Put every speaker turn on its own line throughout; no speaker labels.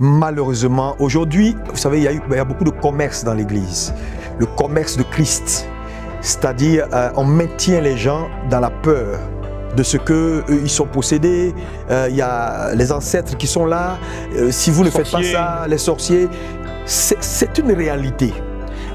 Malheureusement, aujourd'hui, vous savez, il y, a beaucoup de commerce dans l'Église, le commerce de Christ. C'est-à-dire, euh, on maintient les gens dans la peur de ce qu'ils euh, sont possédés, euh, il y a les ancêtres qui sont là, si vous ne faites pas ça, les sorciers, c'est une réalité.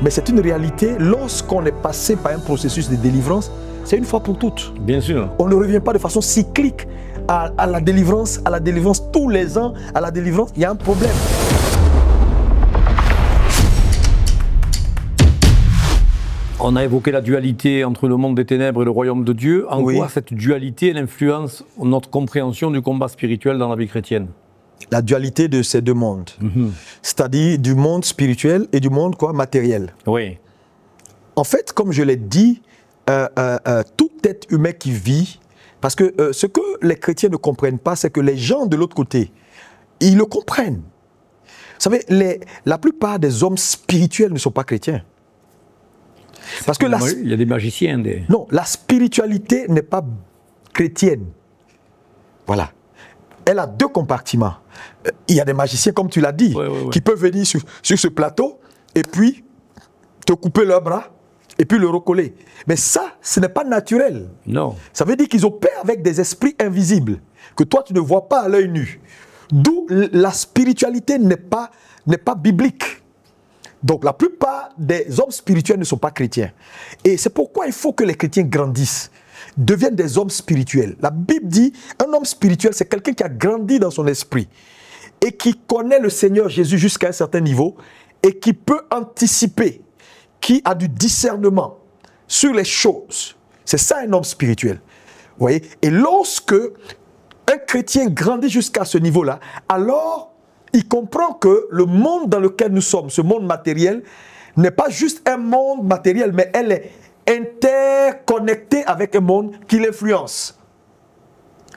Mais c'est une réalité lorsqu'on est passé par un processus de délivrance, c'est une fois pour toutes. Bien sûr. On ne revient pas de façon cyclique à, la délivrance, à la délivrance, tous les ans, à la délivrance, il y a un problème.
On a évoqué la dualité entre le monde des ténèbres et le royaume de Dieu. En quoi cette dualité elle influence notre compréhension du combat spirituel dans la vie chrétienne
La dualité de ces deux mondes, mhm. c'est-à-dire du monde spirituel et du monde quoi matériel. Oui. En fait, comme je l'ai dit, euh, euh, euh, tout être humain qui vit parce que euh, ce que les chrétiens ne comprennent pas, c'est que les gens de l'autre côté, ils le comprennent. Vous savez, la plupart des hommes spirituels ne sont pas chrétiens. Parce que il y a des magiciens. Non, la spiritualité n'est pas chrétienne. Voilà. Elle a deux compartiments. Euh, il y a des magiciens, comme tu l'as dit, qui peuvent venir sur, sur ce plateau et puis te couper leurs bras et puis le recoller. Mais ça, ce n'est pas naturel. Non. Ça veut dire qu'ils opèrent avec des esprits invisibles que toi, tu ne vois pas à l'œil nu. D'où la spiritualité n'est pas, pas biblique. Donc la plupart des hommes spirituels ne sont pas chrétiens. Et c'est pourquoi il faut que les chrétiens grandissent, deviennent des hommes spirituels. La Bible dit, un homme spirituel, c'est quelqu'un qui a grandi dans son esprit et qui connaît le Seigneur Jésus jusqu'à un certain niveau et qui peut anticiper qui a du discernement sur les choses. C'est ça un homme spirituel. Vous voyez Et lorsque un chrétien grandit jusqu'à ce niveau-là, alors il comprend que le monde dans lequel nous sommes, ce monde matériel, n'est pas juste un monde matériel, mais elle est interconnectée avec un monde qui l'influence.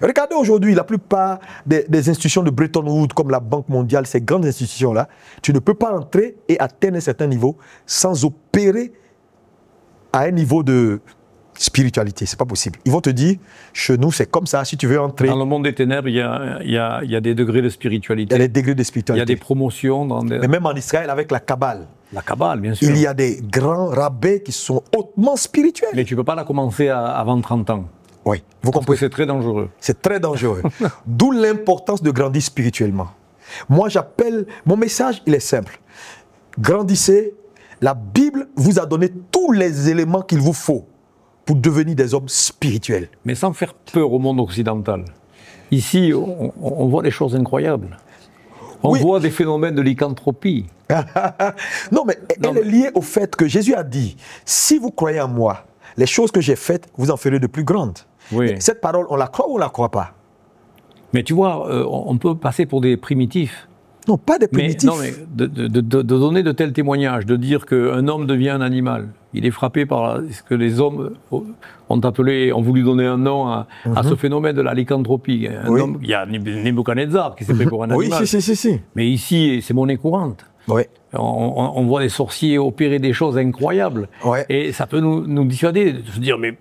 Regardez aujourd'hui la plupart des, institutions de Bretton Woods, comme la Banque mondiale, ces grandes institutions-là, tu ne peux pas entrer et atteindre un certain niveau sans opérer à un niveau de spiritualité. C'est pas possible. Ils vont te dire, chez nous, c'est comme ça, si tu veux entrer. Dans le
monde des ténèbres, il y a, il y a,
des degrés de spiritualité. Il y a des degrés de spiritualité.
Il y a des promotions. Dans Mais même en Israël, avec la Kabbale. La Kabbale, bien sûr. Il y a des grands rabais
qui sont hautement spirituels. Mais tu ne peux pas la commencer avant 30 ans. Oui. Vous comprenez C'est très dangereux. C'est très dangereux. D'où l'importance de grandir spirituellement. Moi, j'appelle, mon message, il est simple. Grandissez, la Bible vous a donné tous les éléments qu'il vous faut pour devenir des hommes spirituels. Mais sans faire peur
au monde occidental. Ici, on, voit des choses incroyables. On voit
des phénomènes de lycanthropie. non, mais elle est liée au fait que Jésus a dit, si vous croyez en moi, les choses que j'ai faites, vous en ferez de plus grandes. Cette parole, on la croit ou on la croit pas
Mais tu vois, euh, on peut passer pour des primitifs. Non,
pas des primitifs. non, mais
de, donner de tels témoignages, de dire qu'un homme devient un animal, il est frappé par ce que les hommes euh, ont appelé, ont voulu donner un nom à, mhm. ce phénomène de la lycanthropie. il y a Nebuchadnezzar qui s'est pris pour un animal. Oui, si, si, si, Mais ici, c'est monnaie courante. Oui. On, voit des sorciers opérer des choses incroyables. Et ça peut nous, nous dissuader de se dire, mais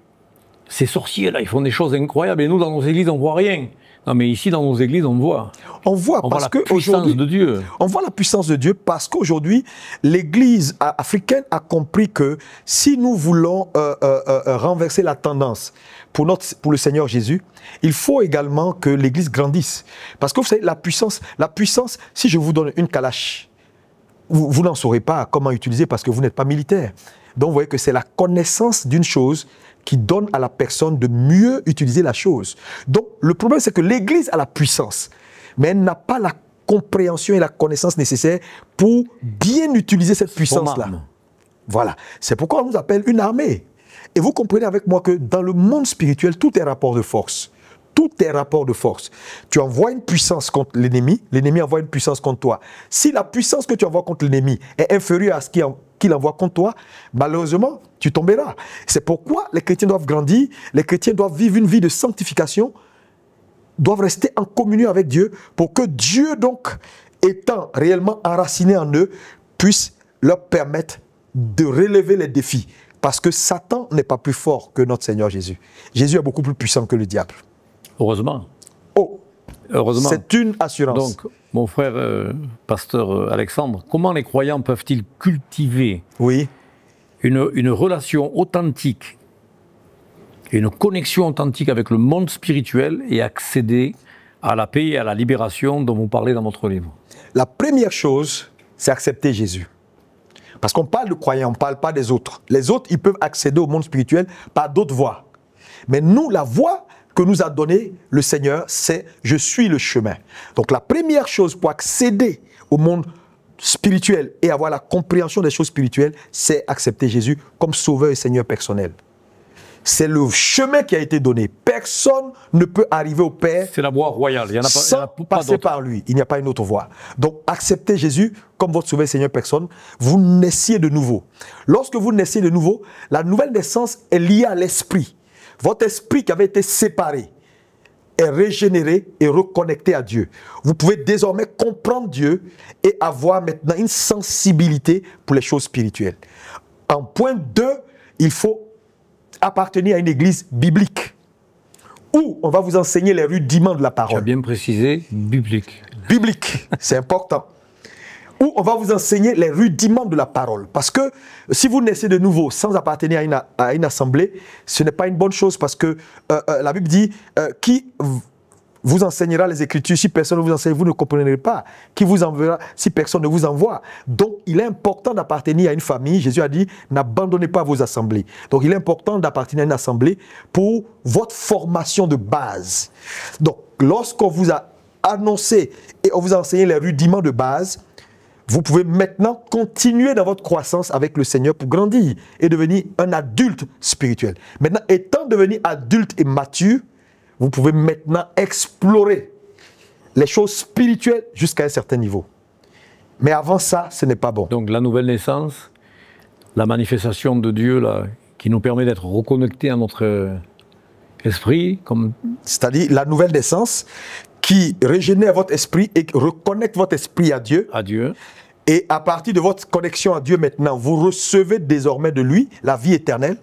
ces sorciers là, ils font des choses incroyables et nous dans nos églises on voit rien. Non mais ici dans nos églises on voit. On voit parce la que puissance de Dieu.
On voit la puissance de Dieu parce qu'aujourd'hui l'église africaine a compris que si nous voulons euh, euh, euh, renverser la tendance pour notre pour le Seigneur Jésus, il faut également que l'église grandisse parce que vous savez la puissance la puissance si je vous donne une calache vous, n'en saurez pas comment utiliser parce que vous n'êtes pas militaire. Donc vous voyez que c'est la connaissance d'une chose qui donne à la personne de mieux utiliser la chose. Donc le problème c'est que l'Église a la puissance, mais elle n'a pas la compréhension et la connaissance nécessaires pour bien utiliser cette puissance-là. Voilà. C'est pourquoi on nous appelle une armée. Et vous comprenez avec moi que dans le monde spirituel, tout est rapport de force tous tes rapports de force. Tu envoies une puissance contre l'ennemi, l'ennemi envoie une puissance contre toi. Si la puissance que tu envoies contre l'ennemi est inférieure à ce qu'il envoie contre toi, malheureusement, tu tomberas. C'est pourquoi les chrétiens doivent grandir, les chrétiens doivent vivre une vie de sanctification, doivent rester en communion avec Dieu pour que Dieu, donc, étant réellement enraciné en eux, puisse leur permettre de relever les défis. Parce que Satan n'est pas plus fort que notre Seigneur Jésus. Jésus est beaucoup plus puissant que le diable. Heureusement. Oh Heureusement. C'est une assurance. Donc, mon frère euh,
pasteur euh, Alexandre, comment les croyants peuvent-ils cultiver oui. une, une relation authentique, une connexion authentique avec le monde spirituel et accéder à la paix et à la libération dont vous parlez dans votre livre La
première chose, c'est accepter Jésus. Parce qu'on parle de croyants, on ne parle pas des autres. Les autres, ils peuvent accéder au monde spirituel par d'autres voies. Mais nous, la voie que nous a donné le Seigneur, c'est je suis le chemin. Donc la première chose pour accéder au monde spirituel et avoir la compréhension des choses spirituelles, c'est accepter Jésus comme sauveur et Seigneur personnel. C'est le chemin qui a été donné. Personne ne peut arriver au Père. C'est la voie royale. Il y en a pas, sans passer par lui. Il n'y a pas une autre voie. Donc, acceptez Jésus comme votre sauveur, et Seigneur, personnel. Vous naissiez de nouveau. Lorsque vous naissiez de nouveau, la nouvelle naissance est liée à l'esprit. Votre esprit qui avait été séparé est régénéré et reconnecté à Dieu. Vous pouvez désormais comprendre Dieu et avoir maintenant une sensibilité pour les choses spirituelles. En point 2, il faut appartenir à une église biblique où on va vous enseigner les rudiments de la parole. Tu as bien précisé, biblique. Biblique, c'est important où on va vous enseigner les rudiments de la parole. Parce que si vous naissez de nouveau sans appartenir à une, assemblée, ce n'est pas une bonne chose parce que euh, euh, la Bible dit euh, qui vous enseignera les Écritures. Si personne ne vous enseigne, vous ne comprendrez pas. Qui vous enverra si personne ne vous envoie. Donc, il est important d'appartenir à une famille. Jésus a dit, n'abandonnez pas vos assemblées. Donc, il est important d'appartenir à une assemblée pour votre formation de base. Donc, lorsqu'on vous a annoncé et on vous a enseigné les rudiments de base, vous pouvez maintenant continuer dans votre croissance avec le Seigneur pour grandir et devenir un adulte spirituel. Maintenant, étant devenu adulte et mature, vous pouvez maintenant explorer les choses spirituelles jusqu'à un certain niveau.
Mais avant ça, ce n'est pas bon. Donc la nouvelle naissance, la manifestation de Dieu là, qui nous permet d'être reconnectés à notre euh, esprit, comme
c'est-à-dire la nouvelle naissance, qui régénère votre esprit et reconnecte votre esprit à Dieu. À Dieu. Et à partir de votre connexion à Dieu maintenant, vous recevez désormais de lui la vie éternelle.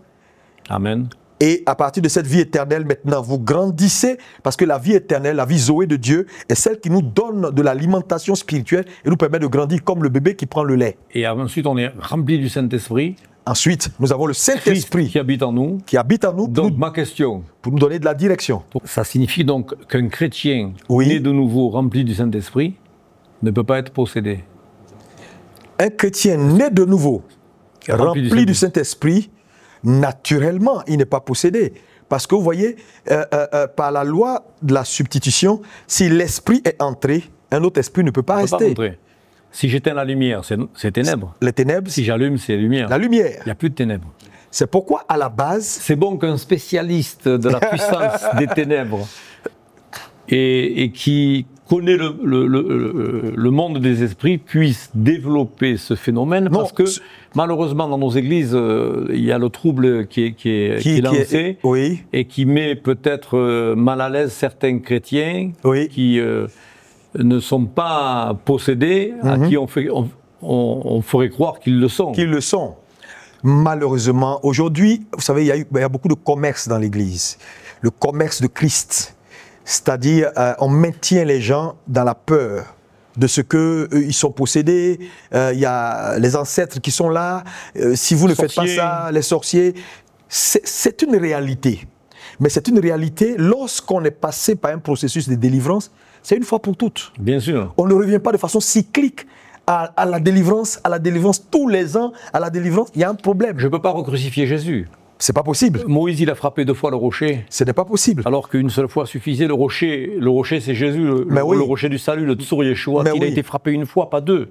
Amen. Et à partir de cette vie éternelle maintenant, vous grandissez parce que la vie éternelle, la vie Zoé de Dieu, est celle qui nous donne de l'alimentation spirituelle et nous permet de grandir comme le bébé qui prend le lait.
Et ensuite, on est rempli du Saint-Esprit. Ensuite, nous avons le Saint-Esprit qui habite en nous. Qui habite en nous. Pour donc, nous, ma question. Pour nous donner de la direction. Ça signifie donc qu'un chrétien né de nouveau, rempli du Saint-Esprit, ne peut pas être
possédé. Un chrétien né de nouveau, rempli, du Saint-Esprit, naturellement, il n'est pas possédé. Parce que vous voyez, euh, euh, euh, par la loi de la substitution, si l'esprit est entré, un autre esprit ne peut pas rester.
Si j'éteins la lumière, c'est ténèbres. Les ténèbres Si j'allume, c'est lumière. La lumière Il n'y a plus de ténèbres. C'est pourquoi, à la base. C'est bon qu'un spécialiste de la puissance des ténèbres et, qui connaît le, monde des esprits puisse développer ce phénomène parce que malheureusement dans nos églises euh, il y a le trouble qui est, qui lancé et qui met peut-être euh, mal à l'aise certains chrétiens qui euh, ne sont pas possédés, à mhm.
qui on, fait, on, ferait croire qu'ils le sont. Qu'ils le sont. Malheureusement, aujourd'hui, vous savez, il y, a beaucoup de commerce dans l'Église. Le commerce de Christ. C'est-à-dire, euh, on maintient les gens dans la peur de ce que euh, sont possédés. Euh, il y a les ancêtres qui sont là. si vous ne faites pas ça, les sorciers. C'est une réalité. Mais c'est une réalité lorsqu'on est passé par un processus de délivrance c'est une fois pour toutes. Bien sûr. On ne revient pas de façon cyclique. À, la délivrance, à la délivrance tous les ans, à la délivrance, il y a un problème. Je ne peux pas recrucifier Jésus. C'est pas possible. Euh, Moïse, il a frappé deux fois le rocher. Ce n'est pas possible. Alors qu'une seule fois
suffisait. Le rocher, le rocher c'est Jésus, le, rocher du salut, le Tsur Yeshua. il a été frappé une fois,
pas deux.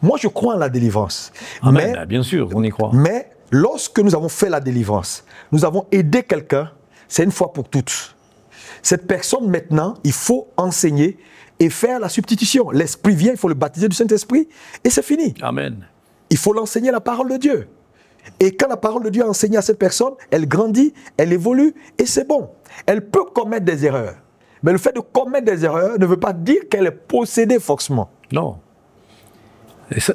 Moi, je crois en la délivrance. Ah, bien sûr, on y croit. Mais lorsque nous avons fait la délivrance, nous avons aidé quelqu'un, c'est une fois pour toutes. Cette personne, maintenant, il faut enseigner et faire la substitution. L'Esprit vient, il faut le baptiser du Saint-Esprit et c'est fini. Amen. Il faut l'enseigner la parole de Dieu. Et quand la parole de Dieu est enseignée à cette personne, elle grandit, elle évolue et c'est bon. Elle peut commettre des erreurs. Mais le fait de commettre des erreurs ne veut pas dire qu'elle est possédée forcément. Non.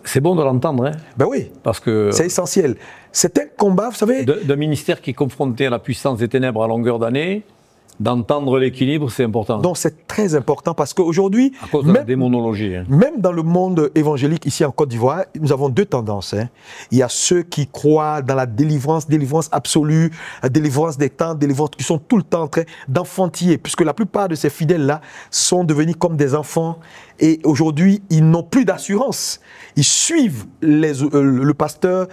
C'est bon de l'entendre. Hein. ben oui.
Parce que. C'est
essentiel. C'est un combat,
vous savez. D'un ministère qui est confronté à la puissance des ténèbres à longueur d'année, D'entendre l'équilibre,
c'est important. Donc c'est très important parce qu'aujourd'hui, même, hein. même, dans le monde évangélique ici en Côte d'Ivoire, nous avons deux tendances. Hein. Il y a ceux qui croient dans la délivrance, délivrance absolue, délivrance des temps, délivrance, qui sont tout le temps en train d'enfantiller, puisque la plupart de ces fidèles-là sont devenus comme des enfants et aujourd'hui, ils n'ont plus d'assurance. Ils suivent euh, le pasteur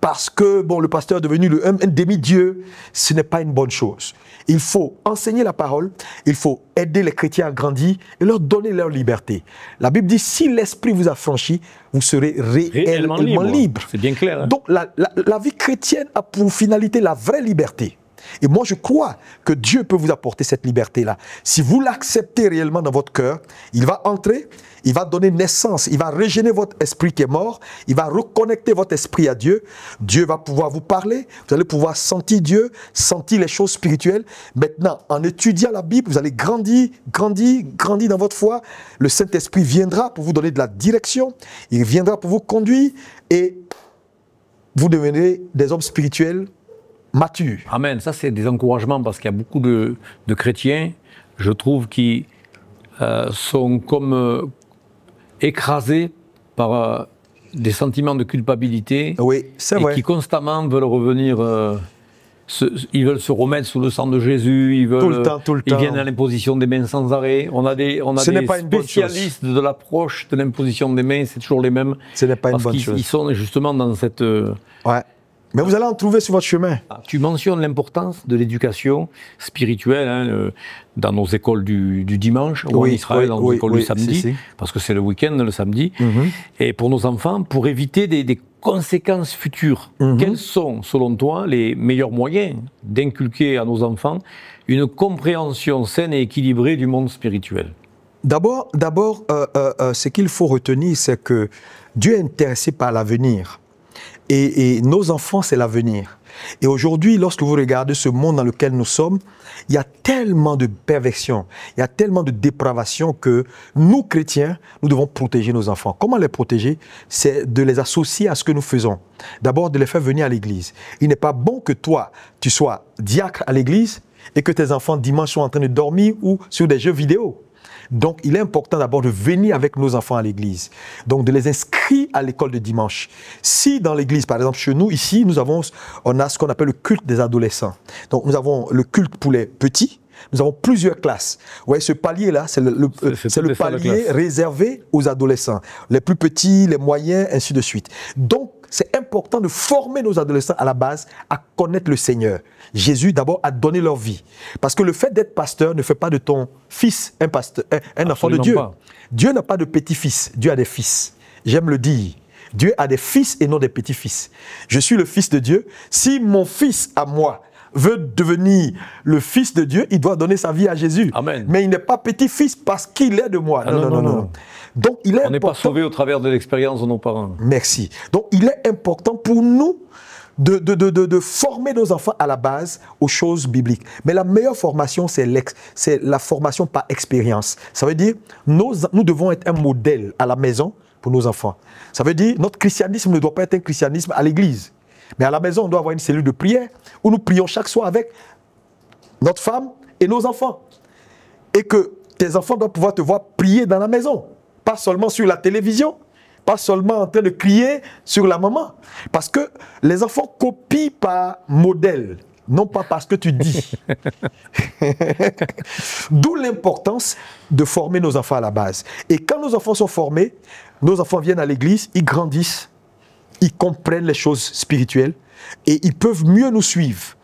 parce que bon, le pasteur est devenu le, un demi-dieu. Ce n'est pas une bonne chose. Il faut enseigner la parole, il faut aider les chrétiens à grandir et leur donner leur liberté. La Bible dit, si l'Esprit vous a franchi, vous serez réellement, libre. C'est bien clair. Hein. Donc la vie chrétienne a pour finalité la vraie liberté. Et moi, je crois que Dieu peut vous apporter cette liberté-là. Si vous l'acceptez réellement dans votre cœur, il va entrer, il va donner naissance, il va régénérer votre esprit qui est mort, il va reconnecter votre esprit à Dieu. Dieu va pouvoir vous parler, vous allez pouvoir sentir Dieu, sentir les choses spirituelles. Maintenant, en étudiant la Bible, vous allez grandir, grandir, grandir dans votre foi. Le Saint-Esprit viendra pour vous donner de la direction, il viendra pour vous conduire et vous devenez des hommes spirituels Mathieu.
Amen. Ça, c'est des encouragements parce qu'il y a beaucoup de, chrétiens, je trouve, qui euh, sont comme euh, écrasés par euh, des sentiments de culpabilité. Oui, c'est vrai. Et qui constamment veulent revenir. ils veulent se remettre sous le sang de Jésus, ils veulent, tout ils viennent à l'imposition des mains sans arrêt. On a des, on a des spécialistes de l'approche de l'imposition des mains, c'est toujours les mêmes. Ce n'est pas une bonne chose. sont justement dans cette ouais. Mais vous allez en trouver sur votre chemin. Ah, tu mentionnes l'importance de l'éducation spirituelle hein, euh, dans nos écoles du, dimanche, ou en dans nos écoles du samedi, parce que c'est le week-end, le samedi. Mhm. Et pour nos enfants, pour éviter des, conséquences futures, mhm. quels sont, selon toi, les meilleurs moyens d'inculquer à nos enfants une compréhension saine et équilibrée du monde spirituel
D'abord, d'abord, euh, euh, ce qu'il faut retenir, c'est que Dieu est intéressé par l'avenir. Et, nos enfants, c'est l'avenir. Et aujourd'hui, lorsque vous regardez ce monde dans lequel nous sommes, il y a tellement de perversion, il y a tellement de dépravation que nous, chrétiens, nous devons protéger nos enfants. Comment les protéger C'est de les associer à ce que nous faisons. D'abord, de les faire venir à l'église. Il n'est pas bon que toi, tu sois diacre à l'église et que tes enfants dimanche soient en train de dormir ou sur des jeux vidéo. Donc, il est important d'abord de venir avec nos enfants à l'église, donc de les inscrire à l'école de dimanche. Si dans l'église, par exemple chez nous, ici, nous avons, on a ce qu'on appelle le culte des adolescents. Donc, nous avons le culte pour les petits, nous avons plusieurs classes. Ouais, ce palier-là, c'est le, palier réservé aux adolescents. Les plus petits, les moyens, ainsi de suite. Donc, c'est important de former nos adolescents à la base à connaître le Seigneur. Jésus, d'abord, a donné leur vie. Parce que le fait d'être pasteur ne fait pas de ton fils un, pasteur, un, enfant de Dieu. Dieu n'a pas de petits fils Dieu a des fils. J'aime le dire. Dieu a des fils et non des petits-fils. Je suis le fils de Dieu. Si mon fils à moi veut devenir le fils de Dieu, il doit donner sa vie à Jésus. Amen. Mais il n'est pas petit-fils parce qu'il est de moi. Ah non, non, non, Donc il est On n'est pas sauvé au travers de l'expérience de nos parents. Merci. Donc il est important pour nous de, de, de, de, former nos enfants à la base aux choses bibliques. Mais la meilleure formation, c'est la formation par expérience. Ça veut dire, nos, nous devons être un modèle à la maison pour nos enfants. Ça veut dire, notre christianisme ne doit pas être un christianisme à l'église. Mais à la maison, on doit avoir une cellule de prière où nous prions chaque soir avec notre femme et nos enfants. Et que tes enfants doivent pouvoir te voir prier dans la maison, pas seulement sur la télévision, pas seulement en train de crier sur la maman. Parce que les enfants copient par modèle, non pas parce que tu dis. D'où l'importance de former nos enfants à la base. Et quand nos enfants sont formés, nos enfants viennent à l'église, ils grandissent ils comprennent les choses spirituelles et ils peuvent mieux nous suivre.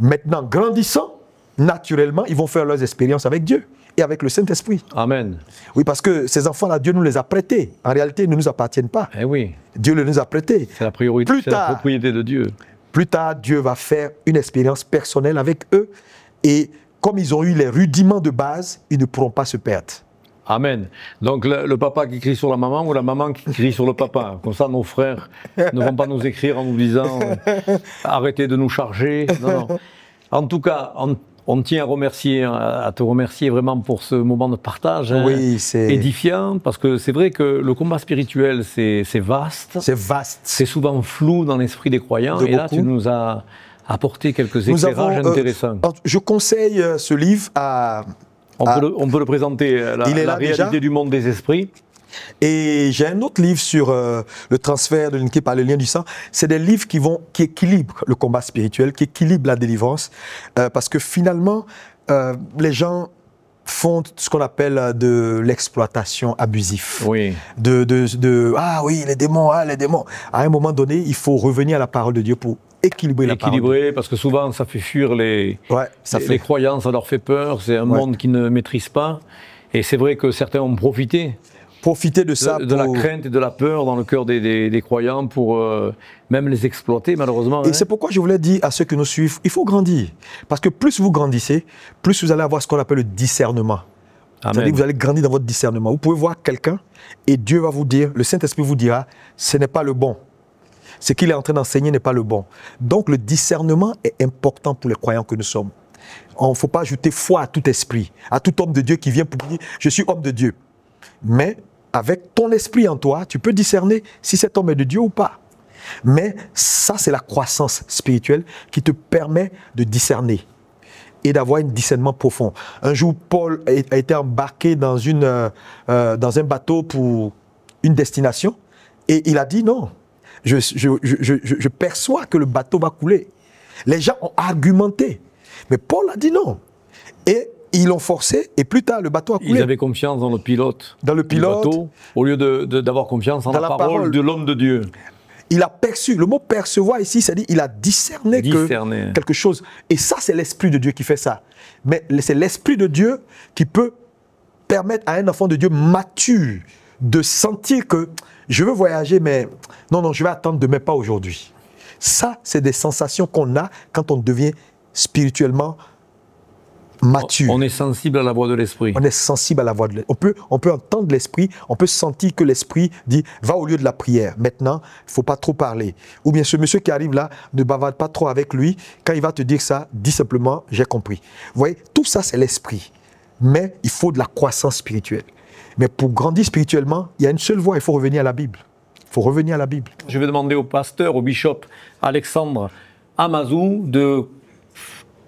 Maintenant, grandissant, naturellement, ils vont faire leurs expériences avec Dieu et avec le Saint-Esprit. Amen. Oui, parce que ces enfants-là, Dieu nous les a prêtés. En réalité, ils ne nous appartiennent pas. Eh oui. Dieu les nous a prêtés. C'est la priorité, c'est la propriété de Dieu. Plus tard, Dieu va faire une expérience personnelle avec eux et comme ils ont eu les rudiments de base, ils ne pourront pas se perdre. Amen.
Donc le, papa qui crie sur la maman ou la maman qui crie sur le papa. Comme ça, nos frères ne vont pas nous écrire en nous disant euh, arrêtez de nous charger. Non, En tout cas, on, tient à te remercier vraiment pour ce moment de partage hein. édifiant, parce que c'est vrai que le combat spirituel, c'est, vaste. C'est vaste. C'est souvent flou dans l'esprit des croyants. et là, tu nous as apporté quelques éclairages euh, intéressants.
je conseille euh, ce livre à
ah. On, peut, le, présenter, euh, la, Il la réalité
du monde des esprits. Et j'ai un autre livre sur euh, le transfert de l'unité par le lien du sang. C'est des livres qui, vont, qui équilibrent le combat spirituel, qui équilibrent la délivrance, euh, parce que finalement, les gens font ce qu'on appelle de l'exploitation abusive. Oui. De, ah oui, les démons, ah les démons. À un moment donné, il faut revenir à la parole de Dieu pour équilibrer la
Équilibrer, parce que souvent, ça fait fuir les, ouais, ça les, croyances, ça leur fait peur, c'est un monde qu'ils ne maîtrisent pas. Et c'est vrai que certains ont profité. Profiter de ça. De, la crainte et de la peur dans le cœur des, des, des croyants pour euh, même les exploiter, malheureusement. Et hein. c'est
pourquoi je voulais dire à ceux qui nous suivent, il faut grandir. Parce que plus vous grandissez, plus vous allez avoir ce qu'on appelle le discernement. C'est-à-dire que vous allez grandir dans votre discernement. Vous pouvez voir quelqu'un et Dieu va vous dire, le Saint-Esprit vous dira, ce n'est pas le bon ce qu'il est en train d'enseigner n'est pas le bon. Donc le discernement est important pour les croyants que nous sommes. On ne faut pas ajouter foi à tout esprit, à tout homme de Dieu qui vient pour dire je suis homme de Dieu. Mais avec ton esprit en toi, tu peux discerner si cet homme est de Dieu ou pas. Mais ça, c'est la croissance spirituelle qui te permet de discerner et d'avoir un discernement profond. Un jour, Paul a été embarqué dans, une, euh, euh, dans un bateau pour une destination et il a dit non, je, perçois que le bateau va couler. Les gens ont argumenté. Mais Paul a dit non. Et ils l'ont forcé, et plus tard, le bateau a coulé. Ils avaient
confiance dans le pilote. Dans le pilote. au lieu d'avoir confiance en la, parole, de
l'homme de Dieu. Il a perçu, le mot percevoir ici, cest dit, dire il a discerné, quelque chose. Et ça, c'est l'Esprit de Dieu qui fait ça. Mais c'est l'Esprit de Dieu qui peut permettre à un enfant de Dieu mature de sentir que je veux voyager, mais non, non, je vais attendre demain, pas aujourd'hui. Ça, c'est des sensations qu'on a quand on devient spirituellement mature. On est sensible à la voix de l'esprit. On est sensible à la voix de l'esprit. On peut, on peut entendre l'esprit, on peut sentir que l'esprit dit va au lieu de la prière. Maintenant, il faut pas trop parler. Ou bien ce monsieur qui arrive là, ne bavarde pas trop avec lui. Quand il va te dire ça, dis simplement j'ai compris. Vous voyez, tout ça c'est l'esprit. Mais il faut de la croissance spirituelle. Mais pour grandir spirituellement, il y a une seule voie, il faut revenir à la Bible. Il faut revenir à la Bible.
Je vais demander au pasteur, au bishop Alexandre Amazou de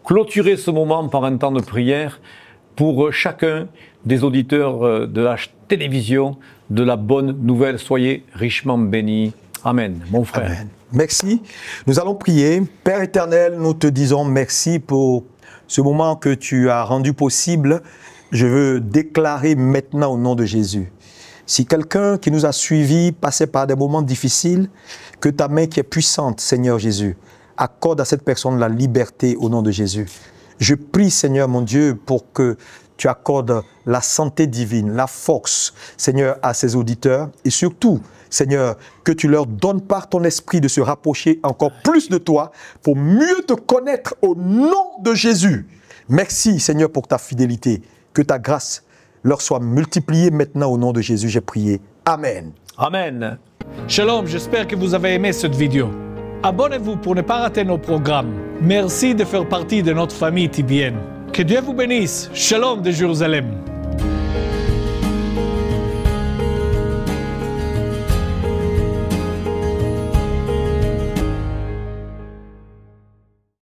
clôturer ce moment par un temps de prière pour chacun des auditeurs euh, de la télévision de la bonne nouvelle. Soyez
richement bénis. Amen, mon frère. Merci. Nous allons prier. Père éternel, nous te disons merci pour ce moment que tu as rendu possible je veux déclarer maintenant au nom de Jésus. Si quelqu'un qui nous a suivis passait par des moments difficiles, que ta main qui est puissante, Seigneur Jésus, accorde à cette personne la liberté au nom de Jésus. Je prie, Seigneur mon Dieu, pour que tu accordes la santé divine, la force, Seigneur, à ses auditeurs et surtout, Seigneur, que tu leur donnes par ton esprit de se rapprocher encore plus de toi pour mieux te connaître au nom de Jésus. Merci, Seigneur, pour ta fidélité. Que ta grâce leur soit multipliée maintenant au nom de Jésus, j'ai prié. Amen. Amen.
Shalom, j'espère que vous avez aimé cette vidéo. Abonnez-vous pour ne pas rater nos programmes. Merci de faire partie de notre famille tibienne. Que Dieu vous bénisse. Shalom de
Jérusalem.